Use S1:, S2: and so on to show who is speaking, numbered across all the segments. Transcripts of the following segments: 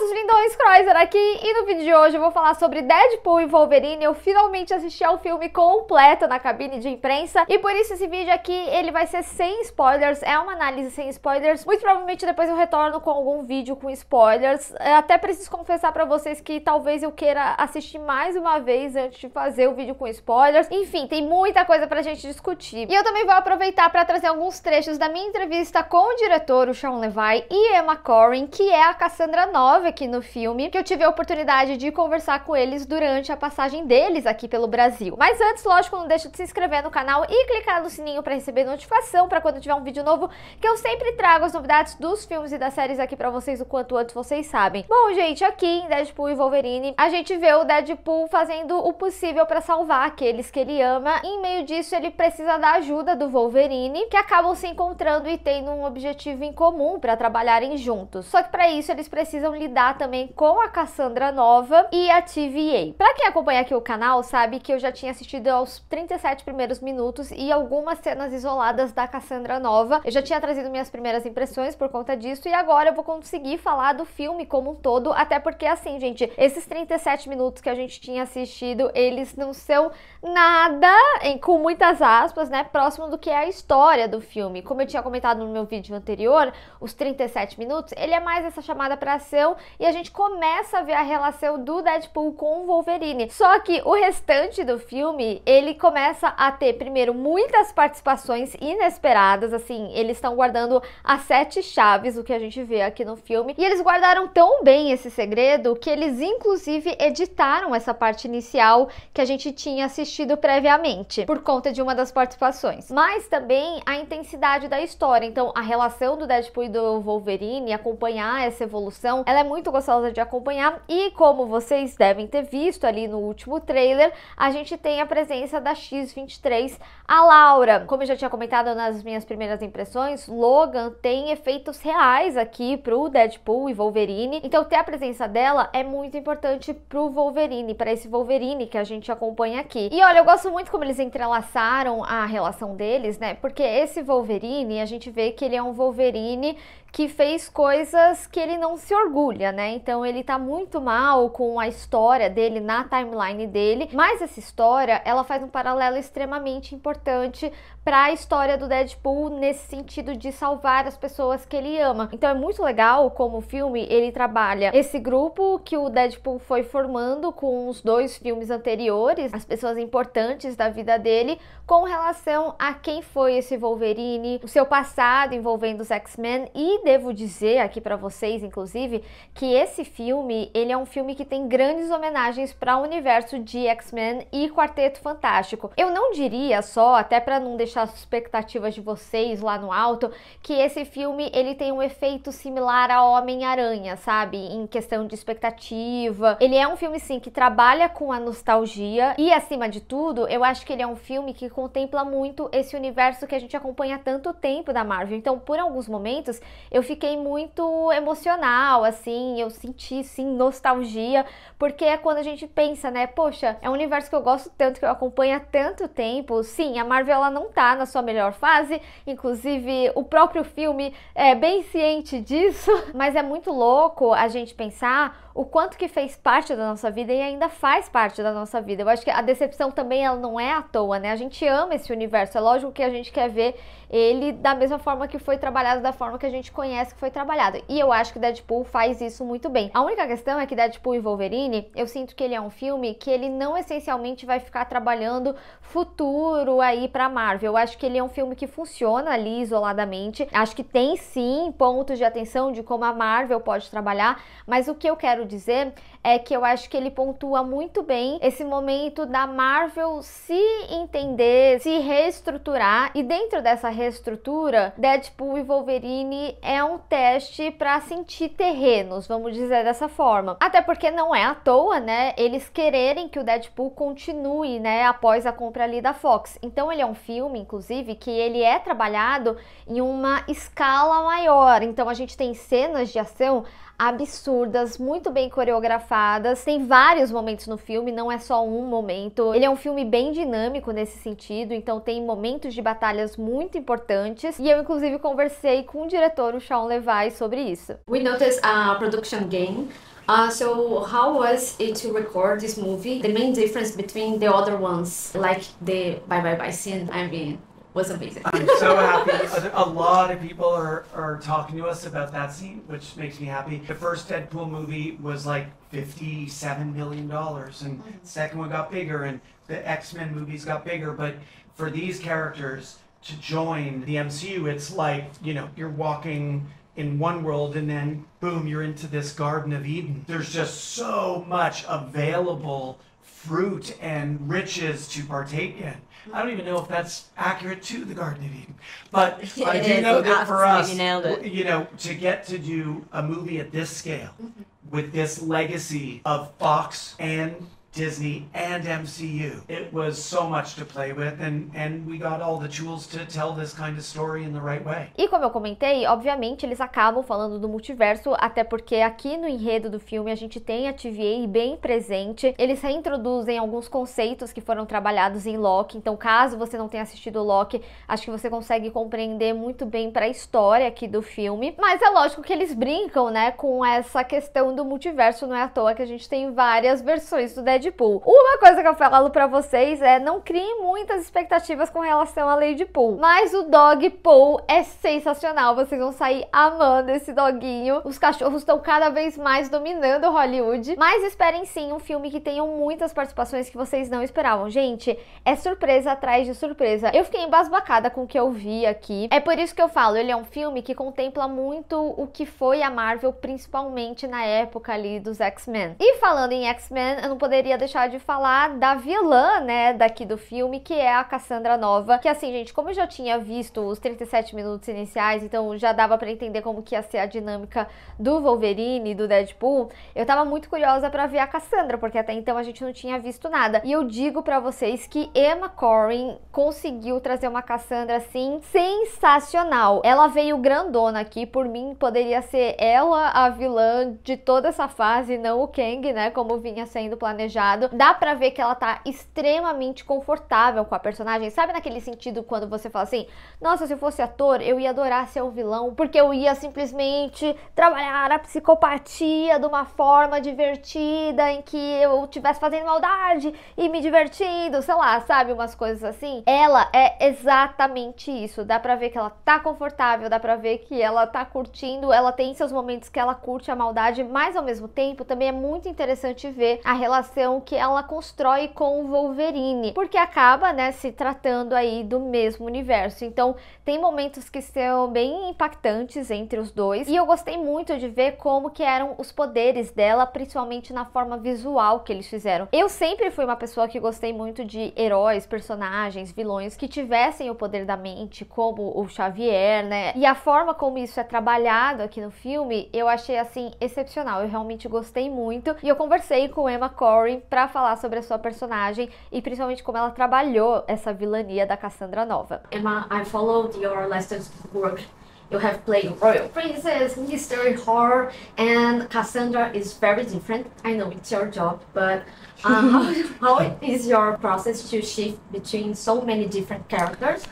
S1: todos, lindões Chrysler aqui e no vídeo de hoje eu vou falar sobre Deadpool e Wolverine. Eu finalmente assisti ao filme completo na cabine de imprensa e por isso esse vídeo aqui ele vai ser sem spoilers, é uma análise sem spoilers. Muito provavelmente depois eu retorno com algum vídeo com spoilers. Eu é, até preciso confessar para vocês que talvez eu queira assistir mais uma vez antes de fazer o vídeo com spoilers. Enfim, tem muita coisa pra gente discutir. E eu também vou aproveitar para trazer alguns trechos da minha entrevista com o diretor, o Sean Levi e Emma Corrin, que é a Cassandra Nova aqui no filme, que eu tive a oportunidade de conversar com eles durante a passagem deles aqui pelo Brasil. Mas antes, lógico, não deixa de se inscrever no canal e clicar no sininho para receber notificação para quando tiver um vídeo novo, que eu sempre trago as novidades dos filmes e das séries aqui para vocês o quanto antes vocês sabem. Bom, gente, aqui em Deadpool e Wolverine, a gente vê o Deadpool fazendo o possível para salvar aqueles que ele ama. E em meio disso, ele precisa da ajuda do Wolverine, que acabam se encontrando e tendo um objetivo em comum para trabalharem juntos. Só que para isso eles precisam lidar lidar também com a Cassandra nova e a TVA. Para quem acompanha aqui o canal, sabe que eu já tinha assistido aos 37 primeiros minutos e algumas cenas isoladas da Cassandra nova. Eu já tinha trazido minhas primeiras impressões por conta disso e agora eu vou conseguir falar do filme como um todo, até porque assim, gente, esses 37 minutos que a gente tinha assistido, eles não são nada, em, com muitas aspas, né, próximo do que é a história do filme. Como eu tinha comentado no meu vídeo anterior, os 37 minutos, ele é mais essa chamada para ação e a gente começa a ver a relação do Deadpool com o Wolverine. Só que o restante do filme, ele começa a ter, primeiro, muitas participações inesperadas, assim, eles estão guardando as sete chaves, o que a gente vê aqui no filme, e eles guardaram tão bem esse segredo que eles, inclusive, editaram essa parte inicial que a gente tinha assistido previamente, por conta de uma das participações. Mas também a intensidade da história, então a relação do Deadpool e do Wolverine, acompanhar essa evolução, ela é muito muito gostosa de acompanhar. E como vocês devem ter visto ali no último trailer, a gente tem a presença da X23, a Laura. Como eu já tinha comentado nas minhas primeiras impressões, Logan tem efeitos reais aqui pro Deadpool e Wolverine. Então ter a presença dela é muito importante pro Wolverine, para esse Wolverine que a gente acompanha aqui. E olha, eu gosto muito como eles entrelaçaram a relação deles, né? Porque esse Wolverine, a gente vê que ele é um Wolverine que fez coisas que ele não se orgulha né? Então ele tá muito mal com a história dele na timeline dele, mas essa história, ela faz um paralelo extremamente importante para a história do Deadpool nesse sentido de salvar as pessoas que ele ama. Então é muito legal como o filme ele trabalha esse grupo que o Deadpool foi formando com os dois filmes anteriores, as pessoas importantes da vida dele, com relação a quem foi esse Wolverine, o seu passado envolvendo os X-Men e devo dizer aqui para vocês inclusive que esse filme, ele é um filme que tem grandes homenagens para o universo de X-Men e Quarteto Fantástico. Eu não diria só, até para não deixar as expectativas de vocês lá no alto, que esse filme ele tem um efeito similar a Homem-Aranha, sabe? Em questão de expectativa. Ele é um filme sim que trabalha com a nostalgia e acima de tudo, eu acho que ele é um filme que contempla muito esse universo que a gente acompanha há tanto tempo da Marvel. Então, por alguns momentos, eu fiquei muito emocional assim assim, eu senti sim nostalgia, porque é quando a gente pensa, né, poxa, é um universo que eu gosto tanto, que eu acompanho há tanto tempo. Sim, a Marvel ela não tá na sua melhor fase, inclusive o próprio filme é bem ciente disso, mas é muito louco a gente pensar o quanto que fez parte da nossa vida e ainda faz parte da nossa vida. Eu acho que a decepção também ela não é à toa, né? A gente ama esse universo, é lógico que a gente quer ver ele da mesma forma que foi trabalhado, da forma que a gente conhece que foi trabalhado. E eu acho que Deadpool faz isso isso muito bem. A única questão é que Deadpool e Wolverine, eu sinto que ele é um filme que ele não essencialmente vai ficar trabalhando futuro aí para Marvel. Eu acho que ele é um filme que funciona ali isoladamente. Acho que tem sim pontos de atenção de como a Marvel pode trabalhar, mas o que eu quero dizer é que eu acho que ele pontua muito bem esse momento da Marvel se entender, se reestruturar e dentro dessa reestrutura, Deadpool e Wolverine é um teste para sentir terreno vamos dizer dessa forma. Até porque não é à toa, né? Eles quererem que o Deadpool continue, né, após a compra ali da Fox. Então ele é um filme, inclusive, que ele é trabalhado em uma escala maior. Então a gente tem cenas de ação absurdas, muito bem coreografadas. Tem vários momentos no filme, não é só um momento. Ele é um filme bem dinâmico nesse sentido, então tem momentos de batalhas muito importantes. E eu, inclusive, conversei com o diretor, o Sean Levy, sobre isso. We noticed a production gain. Uh, so how was it to record this movie? The main difference between the other ones, like the Bye Bye Bye scene I'm Mean. was amazing. I'm so happy. A, lot of people are, are talking to us about that scene, which makes me happy. The first Deadpool movie was like $57 million, and mm-hmm. the second one got bigger, and the X Men movies got bigger. But for these characters to join the MCU, it's like, you know, you're walking in one world and then boom you're into this garden of eden there's just so much available fruit and riches to partake in. I don't even know if that's accurate to the Garden of Eden, but I do know that for us, you know, to get to do a movie at this scale mm-hmm. with this legacy of Fox and Disney and MCU. It was so much to play with and, and we got all the tools to tell this kind of story in the right way. E como eu comentei, obviamente eles acabam falando do multiverso, até porque aqui no enredo do filme a gente tem a TVA bem presente. Eles reintroduzem alguns conceitos que foram trabalhados em Loki, então caso você não tenha assistido Loki, acho que você consegue compreender muito bem para a história aqui do filme. Mas é lógico que eles brincam, né, com essa questão do multiverso, não é à toa que a gente tem várias versões do Deadpool Red Uma coisa que eu falo para vocês é não criem muitas expectativas com relação a Lady Pool. Mas o Dog Pool é sensacional, vocês vão sair amando esse doguinho. Os cachorros estão cada vez mais dominando Hollywood. Mas esperem sim um filme que tenha muitas participações que vocês não esperavam. Gente, é surpresa atrás de surpresa. Eu fiquei embasbacada com o que eu vi aqui. É por isso que eu falo, ele é um filme que contempla muito o que foi a Marvel, principalmente na época ali dos X-Men. E falando em X-Men, eu não poderia poderia deixar de falar da vilã, né, daqui do filme, que é a Cassandra Nova. Que assim, gente, como eu já tinha visto os 37 minutos iniciais, então já dava para entender como que ia ser a dinâmica do Wolverine, e do Deadpool, eu tava muito curiosa para ver a Cassandra, porque até então a gente não tinha visto nada. E eu digo para vocês que Emma Corrin conseguiu trazer uma Cassandra assim sensacional. Ela veio grandona aqui, por mim poderia ser ela a vilã de toda essa fase, não o Kang, né, como vinha sendo planejado planejado. Dá pra ver que ela tá extremamente confortável com a personagem. Sabe naquele sentido quando você fala assim: nossa, se eu fosse ator, eu ia adorar ser um vilão, porque eu ia simplesmente trabalhar a psicopatia de uma forma divertida, em que eu estivesse fazendo maldade e me divertindo, sei lá, sabe? Umas coisas assim. Ela é exatamente isso. Dá pra ver que ela tá confortável, dá pra ver que ela tá curtindo, ela tem seus momentos que ela curte a maldade, mas ao mesmo tempo também é muito interessante ver a relação relação que ela constrói com o Wolverine, porque acaba, né, se tratando aí do mesmo universo. Então, tem momentos que são bem impactantes entre os dois, e eu gostei muito de ver como que eram os poderes dela, principalmente na forma visual que eles fizeram. Eu sempre fui uma pessoa que gostei muito de heróis, personagens, vilões que tivessem o poder da mente, como o Xavier, né? E a forma como isso é trabalhado aqui no filme, eu achei assim excepcional. Eu realmente gostei muito. E eu conversei com Emma Corrin para falar sobre a sua personagem e principalmente como ela trabalhou essa vilania da Cassandra Nova. Emma, I followed your last work you have played royal princess, mystery horror, and Cassandra is very different. I know it's your job, but uh, how, how is your process to shift between so many different characters?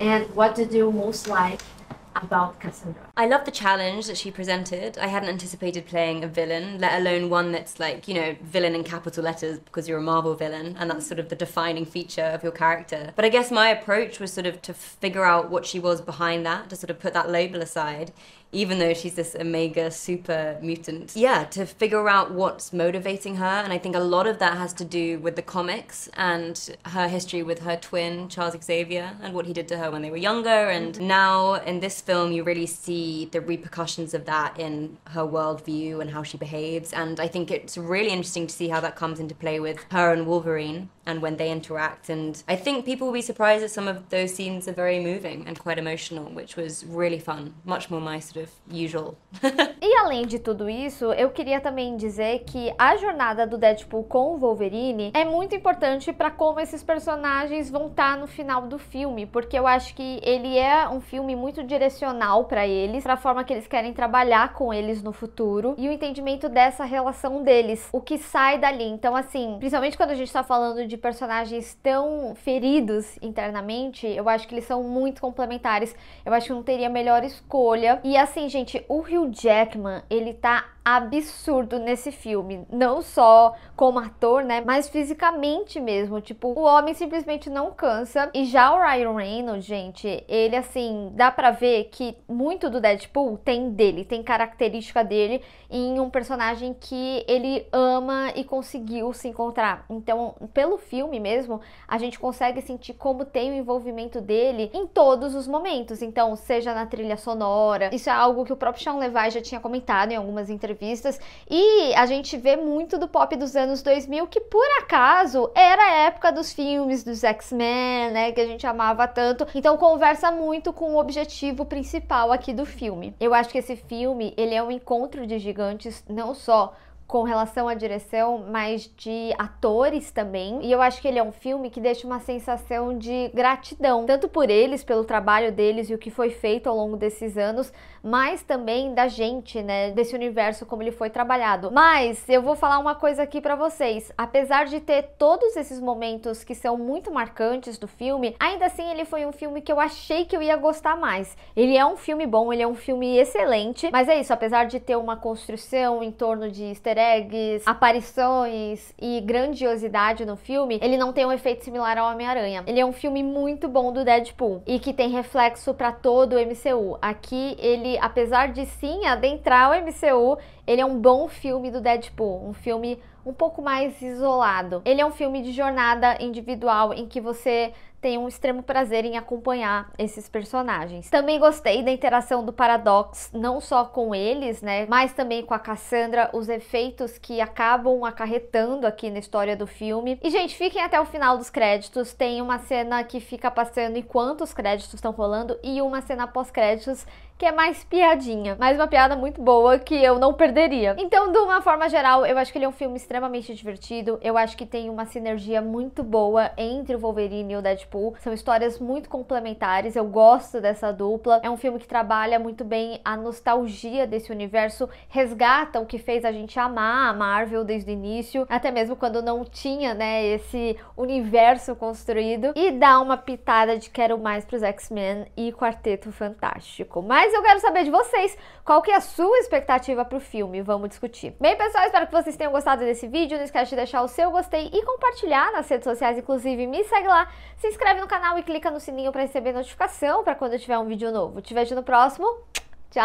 S1: And what did you most like about Cassandra. I love the challenge that she presented. I hadn't anticipated playing a villain, let alone one that's like, you know, villain in capital letters because you're a Marvel villain and that's sort of the defining feature of your character. But I guess my approach was sort of to figure out what she was behind that, to sort of put that label aside even though she's this omega super mutant. Yeah, to figure out what's motivating her. And I think a lot of that has to do with the comics and her history with her twin, Charles Xavier, and what he did to her when they were younger. And mm-hmm. now in this film, you really see the repercussions of that in her worldview and how she behaves. And I think it's really interesting to see how that comes into play with her and Wolverine and when they interact. And I think people will be surprised that some of those scenes are very moving and quite emotional, which was really fun, much more my sort of usual. e além de tudo isso, eu queria também dizer que a jornada do Deadpool com o Wolverine é muito importante para como esses personagens vão estar tá no final do filme, porque eu acho que ele é um filme muito direcional para eles, para a forma que eles querem trabalhar com eles no futuro e o entendimento dessa relação deles, o que sai dali. Então assim, principalmente quando a gente está falando de de personagens tão feridos internamente, eu acho que eles são muito complementares. Eu acho que não teria melhor escolha. E assim, gente, o Hugh Jackman, ele tá absurdo nesse filme, não só como ator, né, mas fisicamente mesmo, tipo, o homem simplesmente não cansa. E já o Ryan Reynolds, gente, ele assim, dá para ver que muito do Deadpool tem dele, tem característica dele em um personagem que ele ama e conseguiu se encontrar. Então, pelo filme mesmo, a gente consegue sentir como tem o envolvimento dele em todos os momentos. Então, seja na trilha sonora, isso é algo que o próprio Sean Levi já tinha comentado em algumas entrevistas entrevistas. E a gente vê muito do pop dos anos 2000, que por acaso era a época dos filmes dos X-Men, né? Que a gente amava tanto. Então conversa muito com o objetivo principal aqui do filme. Eu acho que esse filme, ele é um encontro de gigantes, não só com relação à direção, mas de atores também. E eu acho que ele é um filme que deixa uma sensação de gratidão, tanto por eles, pelo trabalho deles e o que foi feito ao longo desses anos, mas também da gente, né, desse universo como ele foi trabalhado. Mas eu vou falar uma coisa aqui para vocês. Apesar de ter todos esses momentos que são muito marcantes do filme, ainda assim ele foi um filme que eu achei que eu ia gostar mais. Ele é um filme bom, ele é um filme excelente, mas é isso, apesar de ter uma construção em torno de easter gags, aparições e grandiosidade no filme, ele não tem um efeito similar ao Homem-Aranha. Ele é um filme muito bom do Deadpool e que tem reflexo para todo o MCU. Aqui ele, apesar de sim adentrar o MCU, ele é um bom filme do Deadpool, um filme um pouco mais isolado. Ele é um filme de jornada individual em que você tem um extremo prazer em acompanhar esses personagens. Também gostei da interação do Paradox, não só com eles, né, mas também com a Cassandra, os efeitos que acabam acarretando aqui na história do filme. E gente, fiquem até o final dos créditos, tem uma cena que fica passando enquanto os créditos estão rolando e uma cena pós-créditos que é mais piadinha, mas uma piada muito boa que eu não perderia. Então, de uma forma geral, eu acho que ele é um filme extremamente divertido. Eu acho que tem uma sinergia muito boa entre o Wolverine e o Deadpool. São histórias muito complementares. Eu gosto dessa dupla. É um filme que trabalha muito bem a nostalgia desse universo, resgata o que fez a gente amar a Marvel desde o início, até mesmo quando não tinha, né, esse universo construído e dá uma pitada de quero mais pros X-Men e Quarteto Fantástico. Mas mas eu quero saber de vocês, qual que é a sua expectativa para o filme? Vamos discutir. Bem, pessoal, espero que vocês tenham gostado desse vídeo. Não esquece de deixar o seu gostei e compartilhar nas redes sociais, inclusive me segue lá. Se inscreve no canal e clica no sininho para receber notificação para quando eu tiver um vídeo novo. Te vejo no próximo. Tchau!